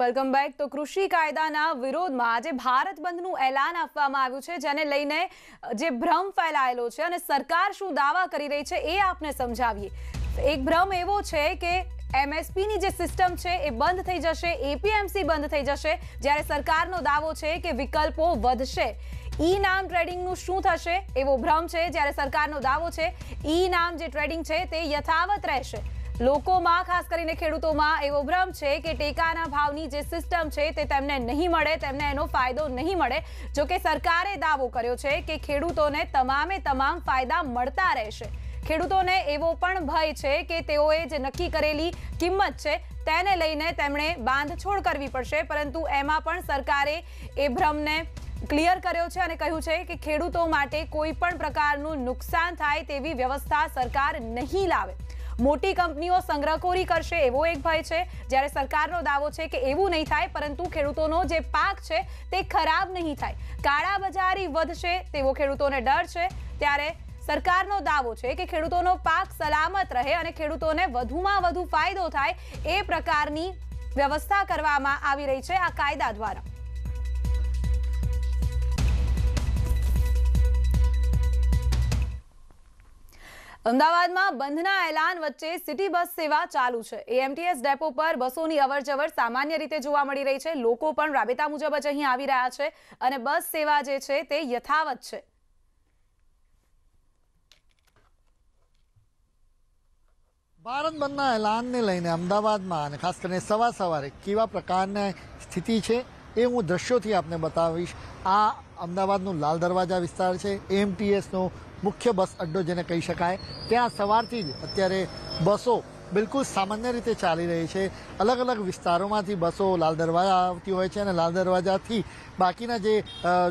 welcome back તો કૃષિ કાયદાના વિરોધમાં આજે ભારત બંધનું એલાન આપવામાં આવ્યું છે જેને લઈને જે ભ્રમ ફેલાયેલો છે અને સરકાર શું દાવા કરી રહી છે એ આપને સમજાવીએ એક ભ્રમ એવો છે કે એમએસપીની જે સિસ્ટમ છે એ બંધ થઈ જશે એપીએમસી બંધ થઈ જશે જ્યારે સરકારનો દાવો છે કે વિકલ્પો વધશે ઈ નામ ટ્રેડિંગનું શું થશે એવો ભ્રમ છે જ્યારે સરકારનો દાવો છે ઈ નામ જે ટ્રેડિંગ છે તે યથાવત રહેશે લોકોમાં ખાસ કરીને ખેડૂતોમાં એવો ભ્રમ છે કે ટેકાના ભાવની જે સિસ્ટમ છે તે તમને નહીં મળે તમને એનો ફાયદો નહીં મળે જો કે સરકારે દાવો કર્યો છે કે ખેડૂતોને તમામે તમામ ફાયદા મળતા રહેશે ખેડૂતોને એવો પણ ભય છે કે તેઓ એ જે નક્કી કરેલી કિંમત છે તેના લઈને તેમણે બાંધ છોડ કરવી પડશે પરંતુ એમાં પણ સરકારે એ ભ્રમને ક્લિયર કર્યો છે અને કહ્યું છે કે ખેડૂતો માટે કોઈ પણ પ્રકારનો નુકસાન થાય તેવી વ્યવસ્થા સરકાર નહીં લાવે મોટી કંપનીઓ સંગ્રહખોરી કરશે એવો એક ભય છે જ્યારે સરકારનો દાવો છે કે એવું નહીં થાય પરંતુ ખેડૂતોનો જે પાક છે તે ખરાબ નહીં થાય કાળા બજારી વધશે તેવો ખેડૂતોને ડર છે ત્યારે સરકારનો દાવો છે કે ખેડૂતોનો પાક સલામત રહે અને ખેડૂતોને વધુમાં વધુ ફાયદો થાય એ પ્રકારની વ્યવસ્થા કરવામાં આવી રહી છે આ કાયદા દ્વારા અમદાવાદમાં બંધના એલાન વચ્ચે સિટી બસ સેવા ચાલુ છે એએમટીએસ ડેપો પર બસોની અવરજવર સામાન્ય રીતે જોવા મળી રહી છે લોકો પણ રાબેતા મુજબ જ અહીં આવી રહ્યા છે અને બસ સેવા જે છે તે યથાવત છે ભારત બંધના એલાનને લઈને અમદાવાદમાં અને ખાસ કરીને સવા સવારે કેવા પ્રકારની સ્થિતિ છે એ હું દ્રશ્યોથી આપને બતાવીશ આ અમદાવાદનું લાલ દરવાજા વિસ્તાર છે એમટીએસનો મુખ્ય બસ અડ્ડો જેને કહી શકાય ત્યાં સવારથી જ અત્યારે બસો બિલકુલ સામાન્ય રીતે ચાલી રહી છે અલગ અલગ વિસ્તારોમાંથી બસો લાલ દરવાજા આવતી હોય છે અને લાલ દરવાજાથી બાકીના જે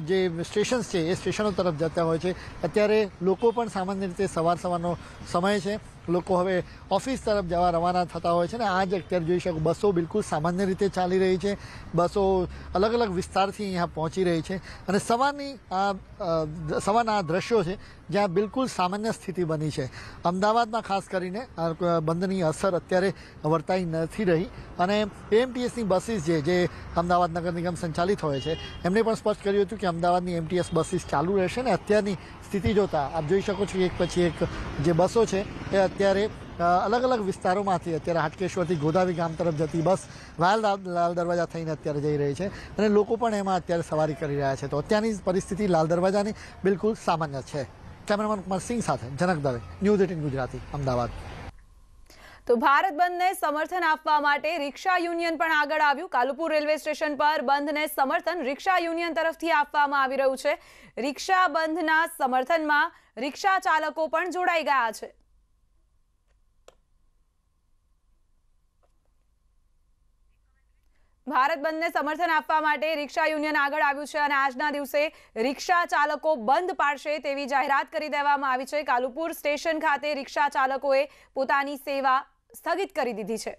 જે સ્ટેશન્સ છે એ સ્ટેશનો તરફ જતા હોય છે અત્યારે લોકો પણ સામાન્ય રીતે સવાર સવારનો સમય છે લોકો હવે ઓફિસ તરફ જવા રવાના થતા હોય છે ને આ જ અત્યારે જોઈ શકો બસો બિલકુલ સામાન્ય રીતે ચાલી રહી છે બસો અલગ અલગ વિસ્તારથી અહીંયા પહોંચી રહી છે અને સવારની આ સવારના આ દ્રશ્યો છે જ્યાં બિલકુલ સામાન્ય સ્થિતિ બની છે અમદાવાદમાં ખાસ કરીને બંધની અસર અત્યારે વર્તાઈ નથી રહી અને એમટીએસની બસીસ જે જે અમદાવાદ નગર નિગમ સંચાલિત હોય છે એમણે પણ સ્પષ્ટ કર્યું હતું કે અમદાવાદની એમટીએસ બસીસ ચાલુ રહેશે ને અત્યારની સ્થિતિ જોતાં આપ જોઈ શકો છો એક પછી એક જે બસો છે એ અત્યારે અલગ અલગ વિસ્તારોમાંથી અત્યારે હાટકેશ્વરથી ગોદાવી ગામ તરફ જતી બસ લાલ લાલ દરવાજા થઈને અત્યારે જઈ રહી છે અને લોકો પણ એમાં અત્યારે સવારી કરી રહ્યા છે તો અત્યારની પરિસ્થિતિ લાલ દરવાજાની બિલકુલ સામાન્ય છે કેમેરામેન કુમાર સિંહ સાથે જનક દવે ન્યૂઝ એટીન ગુજરાતી અમદાવાદ તો ભારત બંધને સમર્થન આપવા માટે રિક્ષા યુનિયન પણ આગળ આવ્યું કાલુપુર રેલવે સ્ટેશન પર બંધને સમર્થન રિક્ષા યુનિયન તરફથી આપવામાં આવી રહ્યું છે રિક્ષા બંધના સમર્થનમાં રિક્ષા ચાલકો પણ જોડાઈ ગયા છે ભારત બંધને સમર્થન આપવા માટે રિક્ષા યુનિયન આગળ આવ્યું છે અને આજના દિવસે રિક્ષા ચાલકો બંધ પાડશે તેવી જાહેરાત કરી દેવામાં આવી છે કાલુપુર સ્ટેશન ખાતે રિક્ષા ચાલકોએ પોતાની સેવા સ્થગિત કરી દીધી છે